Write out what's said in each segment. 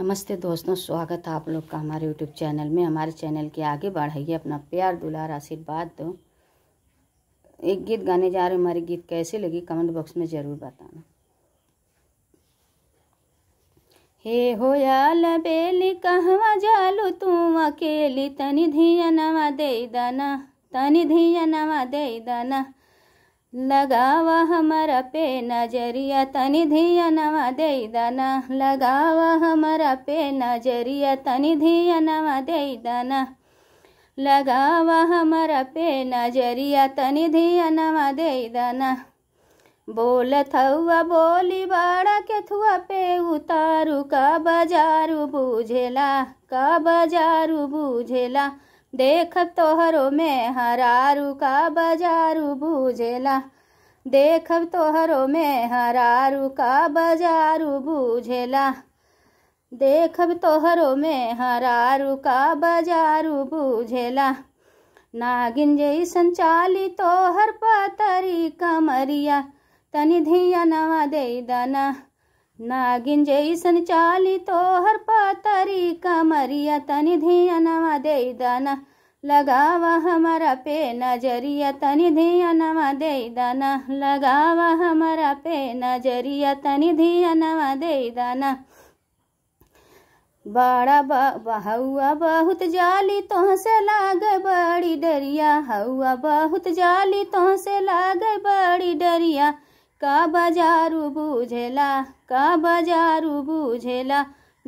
नमस्ते दोस्तों स्वागत है आप लोग का हमारे यूट्यूब चैनल में हमारे चैनल के आगे बढ़ाइए अपना प्यार दुलार आशीर्वाद दो तो एक गीत गाने जा रहे हमारे गीत कैसे लगी कमेंट बॉक्स में ज़रूर बताना हे हो बेली कहवा जालू तू अकेली तनी धिया नवा दे दाना तनी धिया नवा दे दाना लगाव हमर पे नजरिया तनि धिया नवा दे दाना लगाव हमर पे नजरिया तनि धिया नवा दे दाना लगाव हमर पे नजरिया तनि धिया नवा दे दाना बोल थौआ बोली बाड़ा के थुआ पे उतारू का बाजारू बूझेला का बाजारू बूझेला देख तोहरो में हरारू का बजारू बूझेला देख तोहरो में हरारू का बजारू बूझेला देख तोहरो में हरारू का बजारू बूझेला नागिन जैसन चाली तोहर पतरी कमरिया तनि धिया नवा दे दना नागिन जैसन चाली तोहर पतरी कमरिया तनि धियनवा दाना लगावा हमारा पे नजरिया तनि धियनवा दाना लगावा हमारा पे नजरिया तनि धियनवा दाना बड़ा बहुआ बहुत जाली तो से लाग बड़ी डरिया हौआ बहुत जाली तो से लाग बड़ी डरिया का बजारू बूझेला का बजारू बूझेला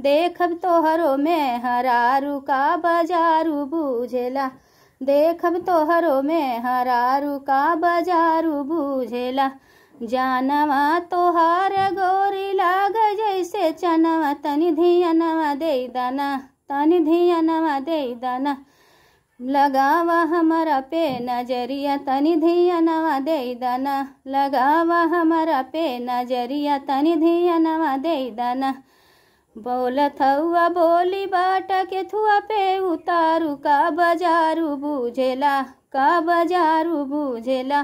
देखब तोहरो में हरारू का बजारू बूझेला देखब तोहरो में हरारू का बजारू बूझेला जानवा तोहार गोरी लाग जैसे चनवा तनि धियनवा दे दाना तनि धियनवा दे दाना लगावा हमारा पे नजरिया तनि धिया नवा दे दाना लगावा हमारा पे नजरिया तनि धिया नवा दे दाना बोल हुआ बोली बाट के थुआ पे उतारू का बजारू बूझेला का बजारू बूझेला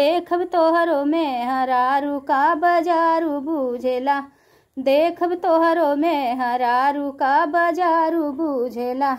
देखब तोहरो में हरारू का बजारू बूझेला देखब तोहरो में हरारू का बजारू बूझेला